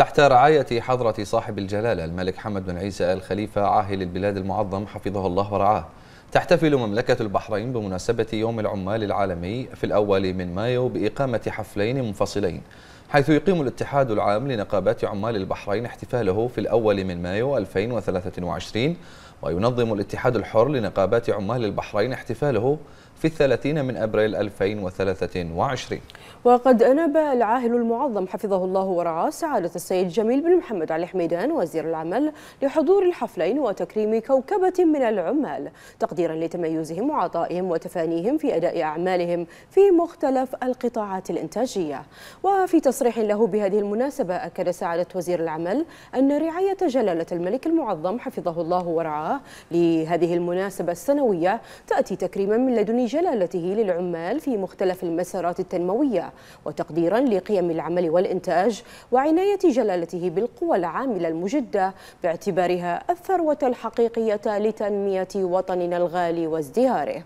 تحت رعاية حضرة صاحب الجلالة الملك حمد بن عيسى آل خليفة عاهل البلاد المعظم حفظه الله ورعاه تحتفل مملكة البحرين بمناسبة يوم العمال العالمي في الأول من مايو بإقامة حفلين منفصلين حيث يقيم الاتحاد العام لنقابات عمال البحرين احتفاله في الأول من مايو 2023 وينظم الاتحاد الحر لنقابات عمال البحرين احتفاله في الثلاثين من أبريل 2023 وقد أنب العاهل المعظم حفظه الله ورعاه سعادة السيد جميل بن محمد علي حميدان وزير العمل لحضور الحفلين وتكريم كوكبة من العمال تقديرا لتميزهم وعطائهم وتفانيهم في أداء أعمالهم في مختلف القطاعات الإنتاجية وفي تصريح تصريح له بهذه المناسبة أكد سعادة وزير العمل أن رعاية جلالة الملك المعظم حفظه الله ورعاه لهذه المناسبة السنوية تأتي تكريما من لدن جلالته للعمال في مختلف المسارات التنموية وتقديرا لقيم العمل والإنتاج وعناية جلالته بالقوى العاملة المجدة باعتبارها الثروة الحقيقية لتنمية وطننا الغالي وازدهاره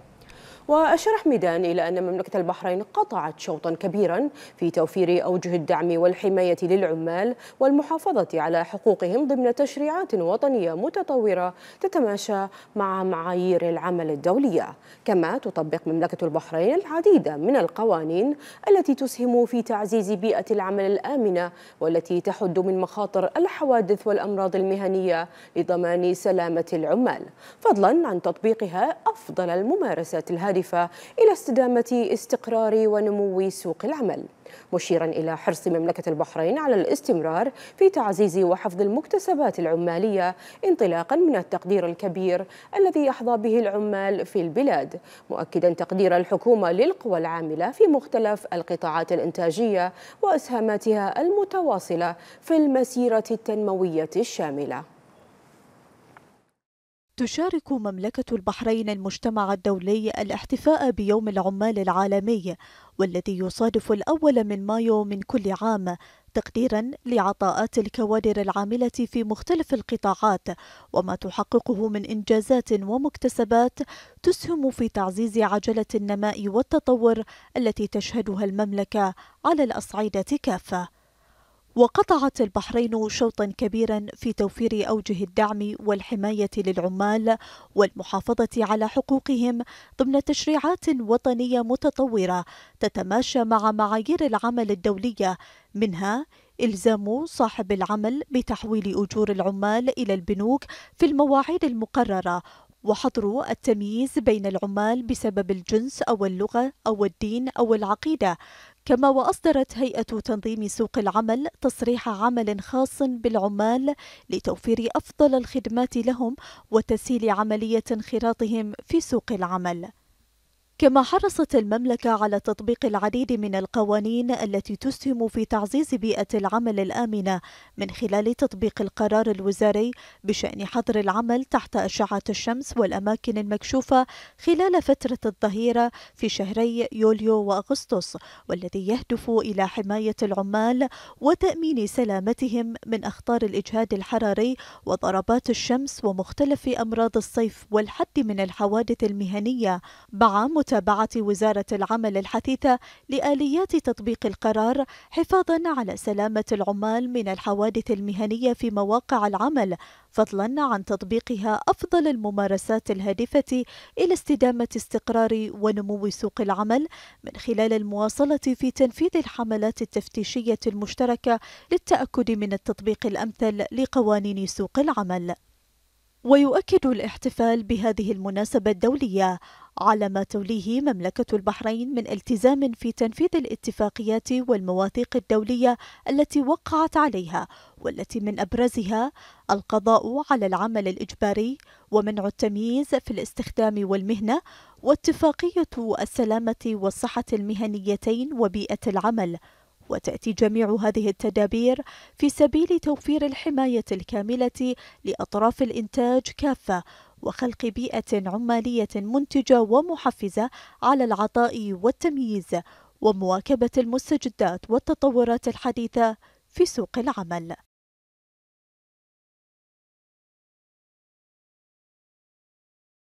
وأشار حميدان إلى أن مملكة البحرين قطعت شوطا كبيرا في توفير أوجه الدعم والحماية للعمال والمحافظة على حقوقهم ضمن تشريعات وطنية متطورة تتماشى مع معايير العمل الدولية كما تطبق مملكة البحرين العديد من القوانين التي تسهم في تعزيز بيئة العمل الآمنة والتي تحد من مخاطر الحوادث والأمراض المهنية لضمان سلامة العمال فضلا عن تطبيقها أفضل الممارسات الهادئة المختلفة إلى استدامة استقرار ونمو سوق العمل مشيرا إلى حرص مملكة البحرين على الاستمرار في تعزيز وحفظ المكتسبات العمالية انطلاقا من التقدير الكبير الذي يحظى به العمال في البلاد مؤكدا تقدير الحكومة للقوى العاملة في مختلف القطاعات الإنتاجية وإسهاماتها المتواصلة في المسيرة التنموية الشاملة تشارك مملكة البحرين المجتمع الدولي الاحتفاء بيوم العمال العالمي والذي يصادف الأول من مايو من كل عام تقديرا لعطاءات الكوادر العاملة في مختلف القطاعات وما تحققه من إنجازات ومكتسبات تسهم في تعزيز عجلة النماء والتطور التي تشهدها المملكة على الأصعدة كافة وقطعت البحرين شوطا كبيرا في توفير اوجه الدعم والحمايه للعمال والمحافظه على حقوقهم ضمن تشريعات وطنيه متطوره تتماشى مع معايير العمل الدوليه منها إلزام صاحب العمل بتحويل أجور العمال إلى البنوك في المواعيد المقررة وحظر التمييز بين العمال بسبب الجنس أو اللغة أو الدين أو العقيدة كما وأصدرت هيئة تنظيم سوق العمل تصريح عمل خاص بالعمال لتوفير أفضل الخدمات لهم وتسهيل عملية انخراطهم في سوق العمل كما حرصت المملكة على تطبيق العديد من القوانين التي تسهم في تعزيز بيئة العمل الآمنة من خلال تطبيق القرار الوزاري بشأن حظر العمل تحت أشعة الشمس والأماكن المكشوفة خلال فترة الظهيرة في شهري يوليو وأغسطس والذي يهدف إلى حماية العمال وتأمين سلامتهم من أخطار الإجهاد الحراري وضربات الشمس ومختلف أمراض الصيف والحد من الحوادث المهنية مع متابعة وزارة العمل الحثيثة لآليات تطبيق القرار حفاظا على سلامة العمال من الحوادث المهنية في مواقع العمل فضلا عن تطبيقها أفضل الممارسات الهادفة إلى استدامة استقرار ونمو سوق العمل من خلال المواصلة في تنفيذ الحملات التفتيشية المشتركة للتأكد من التطبيق الأمثل لقوانين سوق العمل. ويؤكد الاحتفال بهذه المناسبة الدولية على ما توليه مملكة البحرين من التزام في تنفيذ الاتفاقيات والمواثيق الدولية التي وقعت عليها والتي من أبرزها القضاء على العمل الإجباري ومنع التمييز في الاستخدام والمهنة واتفاقية السلامة والصحة المهنيتين وبيئة العمل وتأتي جميع هذه التدابير في سبيل توفير الحماية الكاملة لأطراف الإنتاج كافة وخلق بيئة عمالية منتجة ومحفزة على العطاء والتمييز ومواكبة المستجدات والتطورات الحديثة في سوق العمل